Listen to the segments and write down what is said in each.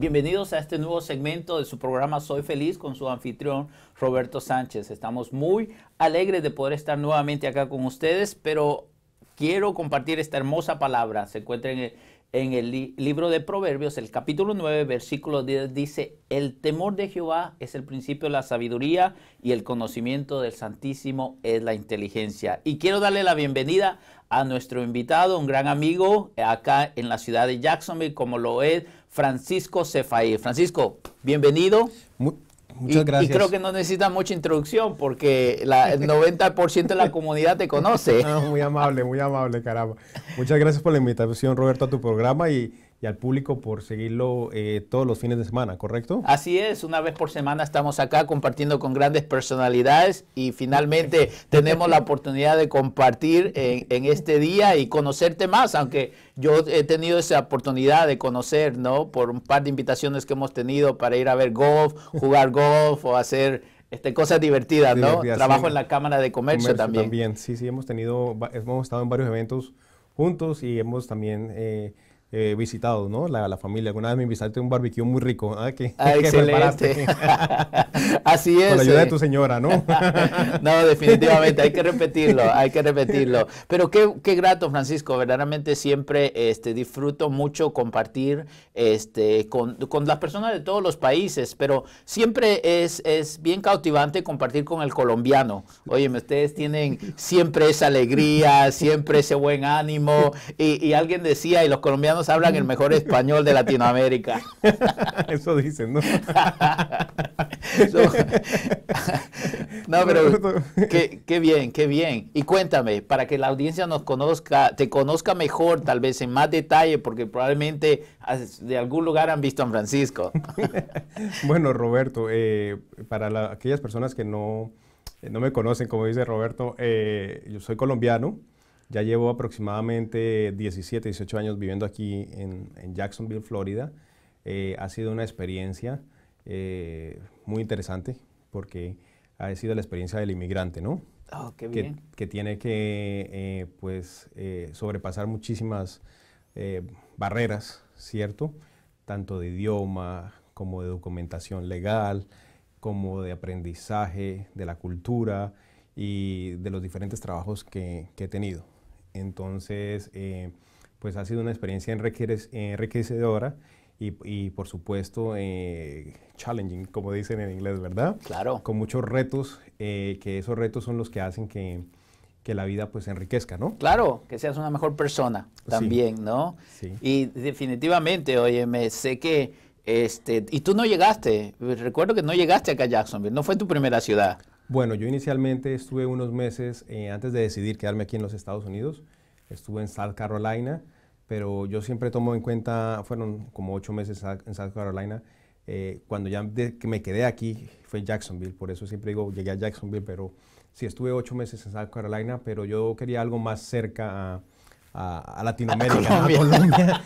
Bienvenidos a este nuevo segmento de su programa Soy Feliz con su anfitrión Roberto Sánchez. Estamos muy alegres de poder estar nuevamente acá con ustedes, pero quiero compartir esta hermosa palabra. Se encuentra en el, libro de Proverbios, el capítulo 9, versículo 10, dice, el temor de Jehová es el principio de la sabiduría y el conocimiento del Santísimo es la inteligencia. Y quiero darle la bienvenida a nuestro invitado, un gran amigo acá en la ciudad de Jacksonville, como lo es Francisco Cefaí. Francisco, bienvenido. muchas gracias. Y creo que no necesita mucha introducción porque la, el 90% de la comunidad te conoce. muy amable, muy amable, caramba. Muchas gracias por la invitación, Roberto, a tu programa y, y al público por seguirlo eh, todos los fines de semana, ¿correcto? Así es, una vez por semana estamos acá compartiendo con grandes personalidades y finalmente tenemos la oportunidad de compartir eh, en, este día y conocerte más, aunque yo he tenido esa oportunidad de conocer, ¿no? Por un par de invitaciones que hemos tenido para ir a ver golf, jugar golf o hacer... Este, cosas divertidas, ¿no? Trabajo en la Cámara de Comercio, también. sí, sí, hemos tenido, hemos estado en varios eventos juntos y hemos también eh, eh, visitado, ¿no? La, familia. Alguna vez me invitaste a un barbecue muy rico, ¿ah? ¿Qué, ah, Así es. Con la ayuda de eh. tu señora, ¿no? no, definitivamente, hay que repetirlo, hay que repetirlo. Pero qué, grato, Francisco, verdaderamente siempre este, disfruto mucho compartir este, con, las personas de todos los países, pero siempre es, es bien cautivante compartir con el colombiano. Oye, ustedes tienen siempre esa alegría, siempre ese buen ánimo, y alguien decía, y los colombianos hablan el mejor español de Latinoamérica. Eso dicen, ¿no? no, pero qué, bien, qué bien. Y cuéntame, para que la audiencia nos conozca, te conozca mejor, tal vez en más detalle, porque probablemente de algún lugar han visto a Francisco. bueno, Roberto, eh, para aquellas personas que no, eh, no me conocen, como dice Roberto, eh, yo soy colombiano. Ya llevo aproximadamente 17, 18 años viviendo aquí en, Jacksonville, Florida. Eh, ha sido una experiencia eh, muy interesante porque ha sido la experiencia del inmigrante, ¿no? Oh, qué bien. Que, tiene que eh, pues, sobrepasar muchísimas barreras, ¿cierto? Tanto de idioma como de documentación legal, como de aprendizaje, de la cultura y de los diferentes trabajos que he tenido. Entonces, eh, pues ha sido una experiencia enriquecedora y, por supuesto eh, challenging, como dicen en inglés, ¿verdad? Claro. Con muchos retos, eh, que esos retos son los que hacen que, la vida pues enriquezca, ¿no? Claro, que seas una mejor persona también, ¿no? Sí. Y definitivamente, oye, me sé que este, y tú no llegaste, recuerdo que no llegaste acá a Jacksonville, no fue tu primera ciudad. Bueno, yo inicialmente estuve unos meses eh, antes de decidir quedarme aquí en los Estados Unidos. Estuve en South Carolina, pero yo siempre tomo en cuenta, fueron como ocho meses en South Carolina. Eh, cuando ya me quedé aquí fue en Jacksonville, por eso siempre digo llegué a Jacksonville, pero sí estuve ocho meses en South Carolina, pero yo quería algo más cerca a, Latinoamérica, a Colombia.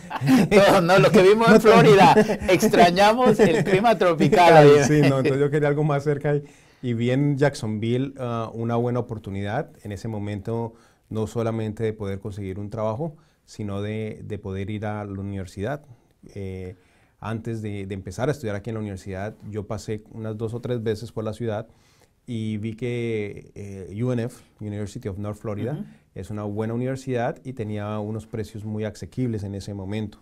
no, lo que vimos en Florida, extrañamos el clima tropical. sí, no, entonces yo quería algo más cerca ahí. Y vi en Jacksonville ah, una buena oportunidad en ese momento, no solamente de poder conseguir un trabajo, sino de, poder ir a la universidad. Eh, antes de, empezar a estudiar aquí en la universidad, yo pasé unas dos o tres veces por la ciudad y vi que eh, UNF, University of North Florida, es una buena universidad y tenía unos precios muy asequibles en ese momento.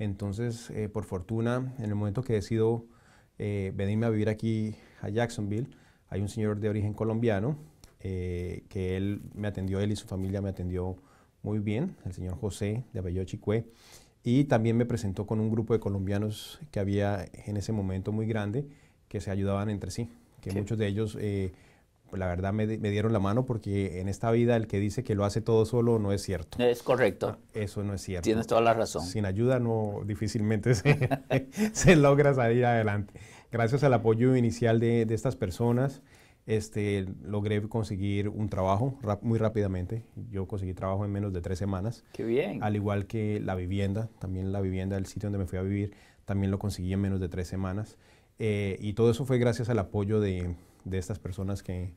Entonces, eh, por fortuna, en el momento que decido venirme a vivir aquí a Jacksonville, hay un señor de origen colombiano eh, que él me atendió, él y su familia me atendió muy bien, el señor José de Abello Chicué, Y también me presentó con un grupo de colombianos que había en ese momento muy grande, que se ayudaban entre sí, que muchos de ellos, eh, la verdad, me, dieron la mano porque en esta vida el que dice que lo hace todo solo no es cierto. Es correcto. Eso no es cierto. Tienes toda la razón. Sin ayuda no difícilmente se logra salir adelante gracias al apoyo inicial de, estas personas, este, logré conseguir un trabajo muy rápidamente. Yo conseguí trabajo en menos de tres semanas. ¡Qué bien! Al igual que la vivienda, también la vivienda, el sitio donde me fui a vivir, también lo conseguí en menos de tres semanas. Eh, y todo eso fue gracias al apoyo de estas personas que,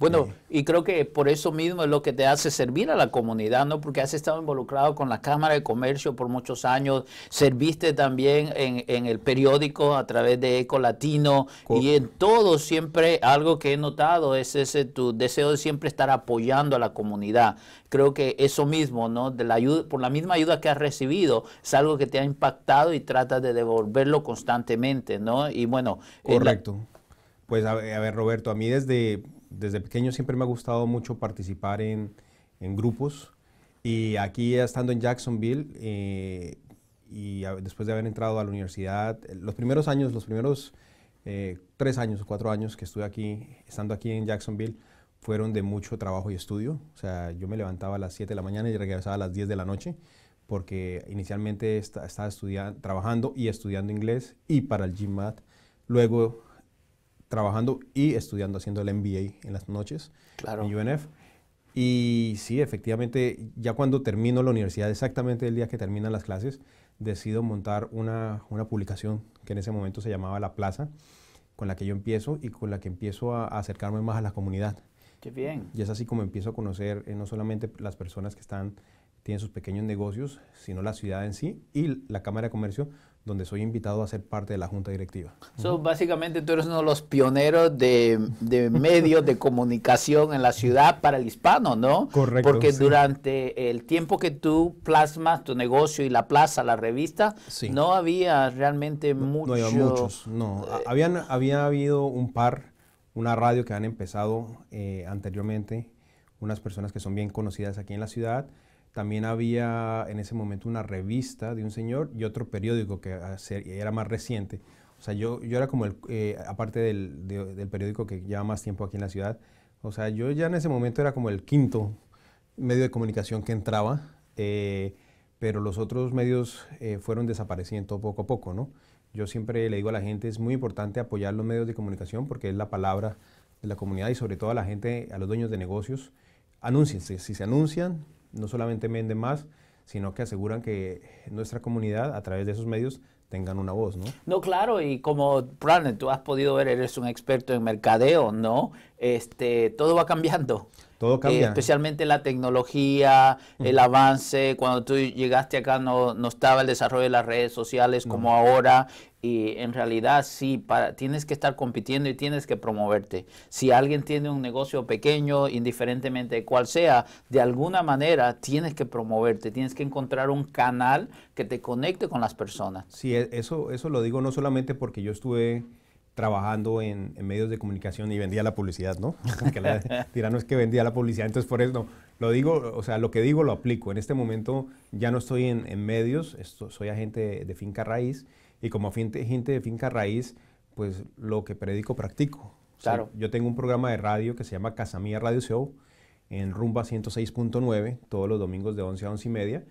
bueno, y creo que por eso mismo es lo que te hace servir a la comunidad, ¿no? Porque has estado involucrado con la Cámara de Comercio por muchos años, serviste también en, el periódico a través de Eco Latino y en todo siempre algo que he notado es ese tu deseo de siempre estar apoyando a la comunidad. Creo que eso mismo, ¿no? De la ayuda, por la misma ayuda que has recibido, es algo que te ha impactado y tratas de devolverlo constantemente, ¿no? Y bueno. Correcto. pues a ver, Roberto, a mí desde desde pequeño siempre me ha gustado mucho participar en, grupos y aquí estando en Jacksonville eh, y después de haber entrado a la universidad, los primeros años, los primeros eh, tres años o cuatro años que estuve aquí, estando aquí en Jacksonville, fueron de mucho trabajo y estudio. O sea, yo me levantaba a las 7 de la mañana y regresaba a las 10 de la noche porque inicialmente estaba estudiando, trabajando y estudiando inglés y para el GMAT. Luego trabajando y estudiando, haciendo el MBA en las noches claro. en UNF. Y sí, efectivamente, ya cuando termino la universidad, exactamente el día que terminan las clases, decido montar una, publicación que en ese momento se llamaba La Plaza, con la que yo empiezo y con la que empiezo a, acercarme más a la comunidad. Qué bien. Y es así como empiezo a conocer eh, no solamente las personas que están, tienen sus pequeños negocios, sino la ciudad en sí y la Cámara de Comercio donde soy invitado a ser parte de la junta directiva. So, Básicamente tú eres uno de los pioneros de, medios de comunicación en la ciudad para el hispano, ¿no? Correcto. Porque durante el tiempo que tú plasmas tu negocio y la plaza, la revista, no había realmente mucho, no, había muchos. No, eh, habían, había habido un par, una radio que han empezado eh, anteriormente, unas personas que son bien conocidas aquí en la ciudad también había en ese momento una revista de un señor y otro periódico que ah, era más reciente. O sea, yo, yo era como, el, eh, aparte del, periódico que lleva más tiempo aquí en la ciudad, o sea, yo ya en ese momento era como el quinto medio de comunicación que entraba, eh, pero los otros medios eh, fueron desapareciendo poco a poco, ¿no? Yo siempre le digo a la gente, es muy importante apoyar los medios de comunicación porque es la palabra de la comunidad y sobre todo a la gente, a los dueños de negocios, anúnciense. Si se anuncian, no solamente venden más, sino que aseguran que nuestra comunidad, a través de esos medios, tengan una voz, ¿no? No, claro, y como Brandon tú has podido ver, eres un experto en mercadeo, ¿no? Este, todo va cambiando. Todo eh, cambia. especialmente la tecnología, el avance. Cuando tú llegaste acá no, no estaba el desarrollo de las redes sociales como ahora. Y en realidad sí, tienes que estar compitiendo y tienes que promoverte. Si alguien tiene un negocio pequeño, indiferentemente de cuál sea, de alguna manera tienes que promoverte, tienes que encontrar un canal que te conecte con las personas. Sí, e, eso, eso lo digo no solamente porque yo estuve trabajando en, medios de comunicación y vendía la publicidad, ¿no? Porque la, tirano es que vendía la publicidad, entonces por eso no, lo digo, o sea, lo que digo lo aplico. En este momento ya no estoy en, medios, soy agente de, finca raíz y como agente, de finca raíz, pues lo que predico practico. claro. yo tengo un programa de radio que se llama mía Radio Show en Rumba 106.9 todos los domingos de 11 a 11 y media.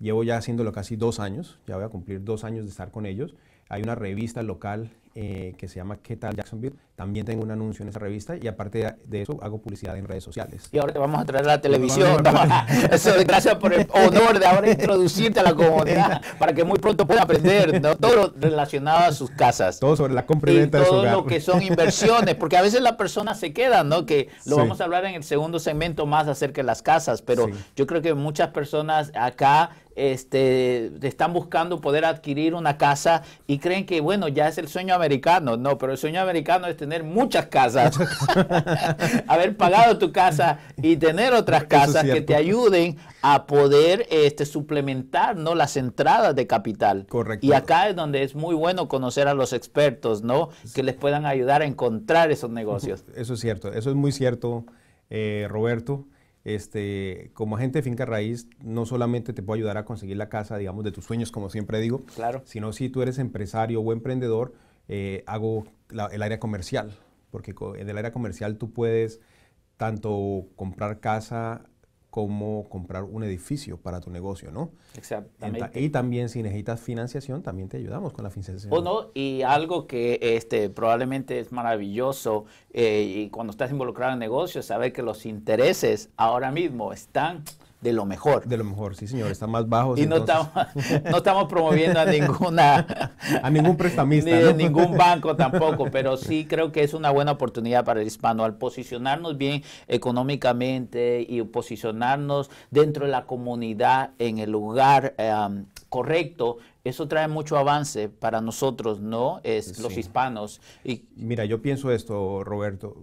Llevo ya haciéndolo casi dos años, ya voy a cumplir dos años de estar con ellos. Hay una revista local eh, que se llama ¿Qué tal Jacksonville? También tengo un anuncio en esa revista y aparte de eso hago publicidad en redes sociales. Y ahora te vamos a traer a la televisión. gracias por el honor de ahora introducirte a la comunidad para que muy pronto pueda aprender todo lo relacionado a sus casas. Todo sobre la compra y venta de Todo lo que son inversiones, porque a veces las personas se quedan, ¿no? Que lo vamos a hablar en el segundo segmento más acerca de las casas, pero yo creo que muchas personas acá este, están buscando poder adquirir una casa y creen que, bueno, ya es el sueño americano. No, pero el sueño americano es tener muchas casas, haber pagado tu casa y tener otras casas que te ayuden a poder este, suplementar ¿no? las entradas de capital. Correcto. Y acá es donde es muy bueno conocer a los expertos, ¿no? Que les puedan ayudar a encontrar esos negocios. Eso es cierto, eso es muy cierto, eh, Roberto. Este, como agente de finca raíz, no solamente te puedo ayudar a conseguir la casa, digamos, de tus sueños, como siempre digo, claro. sino si tú eres empresario o emprendedor, eh, hago el área comercial, porque en el área comercial tú puedes tanto comprar casa como comprar un edificio para tu negocio, ¿no? Exactamente. Y también si necesitas financiación, también te ayudamos con la financiación. Bueno y algo que este, probablemente es maravilloso eh, y cuando estás involucrado en negocios, saber que los intereses ahora mismo están de lo mejor. De lo mejor, sí, señor, está más bajo Y no estamos, no estamos promoviendo a ninguna... a ningún prestamista. Ni ningún banco tampoco, pero sí creo que es una buena oportunidad para el hispano al posicionarnos bien económicamente y posicionarnos dentro de la comunidad en el lugar em, correcto, eso trae mucho avance para nosotros, ¿no? Es los hispanos. Y Mira, yo pienso esto, Roberto,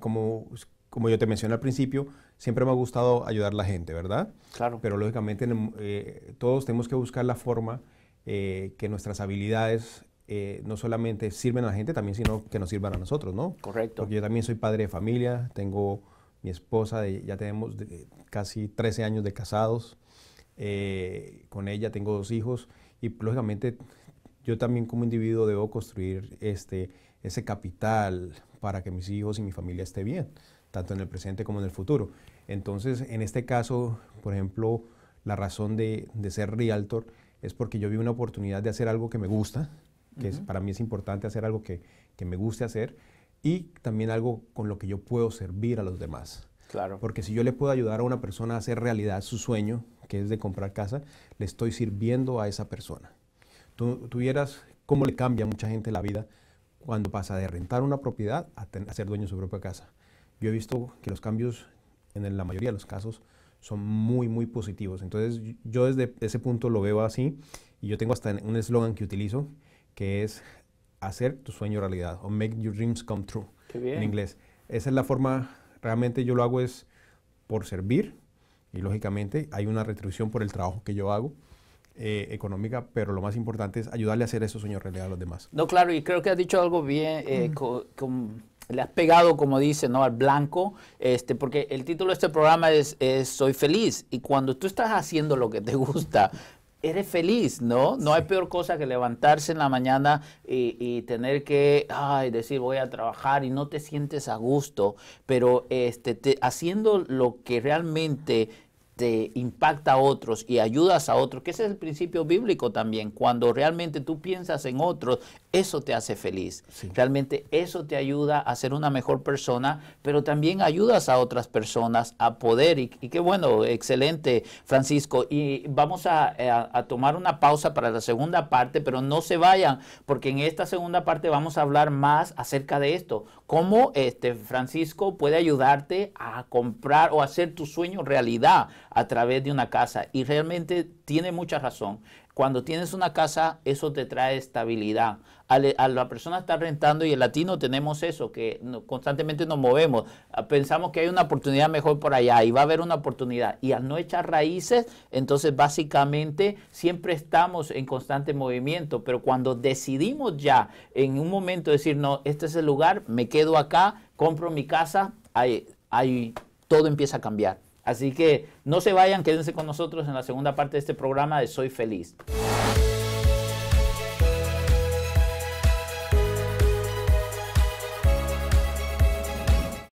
como, como yo te mencioné al principio, siempre me ha gustado ayudar a la gente, ¿verdad? Claro. Pero lógicamente eh, todos tenemos que buscar la forma eh, que nuestras habilidades eh, no solamente sirven a la gente también, sino que nos sirvan a nosotros, ¿no? Correcto. Porque yo también soy padre de familia, tengo mi esposa, ya tenemos casi 13 años de casados, con ella tengo dos hijos y lógicamente yo también como individuo debo construir este, ese capital para que mis hijos y mi familia esté bien tanto en el presente como en el futuro. Entonces, en este caso, por ejemplo, la razón de, ser realtor es porque yo vi una oportunidad de hacer algo que me gusta, que para mí es importante hacer algo que, me guste hacer y también algo con lo que yo puedo servir a los demás. Claro. Porque si yo le puedo ayudar a una persona a hacer realidad su sueño, que es de comprar casa, le estoy sirviendo a esa persona. Tú, vieras cómo le cambia a mucha gente la vida cuando pasa de rentar una propiedad a, a ser dueño de su propia casa yo he visto que los cambios en la mayoría de los casos son muy, muy positivos. Entonces yo desde ese punto lo veo así y yo tengo hasta un eslogan que utilizo que es hacer tu sueño realidad o make your dreams come true en inglés. Esa es la forma, realmente yo lo hago es por servir y lógicamente hay una retribución por el trabajo que yo hago. Eh, económica, pero lo más importante es ayudarle a hacer esos sueños realidad a los demás. No, claro, y creo que has dicho algo bien eh, con le has pegado, como dice, ¿no? al blanco, este, porque el título de este programa es, Soy feliz. Y cuando tú estás haciendo lo que te gusta, eres feliz, ¿no? No hay peor cosa que levantarse en la mañana y, tener que ay, decir voy a trabajar y no te sientes a gusto, pero este, haciendo lo que realmente te este, impacta a otros y ayudas a otros, que ese es el principio bíblico también, cuando realmente tú piensas en otros, eso te hace feliz, realmente eso te ayuda a ser una mejor persona, pero también ayudas a otras personas a poder, y, qué bueno, excelente Francisco, y vamos eh, a, tomar una pausa para la segunda parte, pero no se vayan, porque en esta segunda parte vamos a hablar más acerca de esto, cómo este Francisco puede ayudarte a comprar o hacer tu sueño realidad a través de una casa. Y realmente tiene mucha razón. Cuando tienes una casa, eso te trae estabilidad. A, la persona está rentando y el latino tenemos eso, que constantemente nos movemos. Ah, pensamos que hay una oportunidad mejor por allá y va a haber una oportunidad. Y al no echar raíces, entonces básicamente siempre estamos en constante movimiento. Pero cuando decidimos ya en un momento decir, no, este es el lugar, me quedo acá, compro mi casa, ahí todo empieza a cambiar. Así que no se vayan, quédense con nosotros en la segunda parte de este programa de Soy Feliz.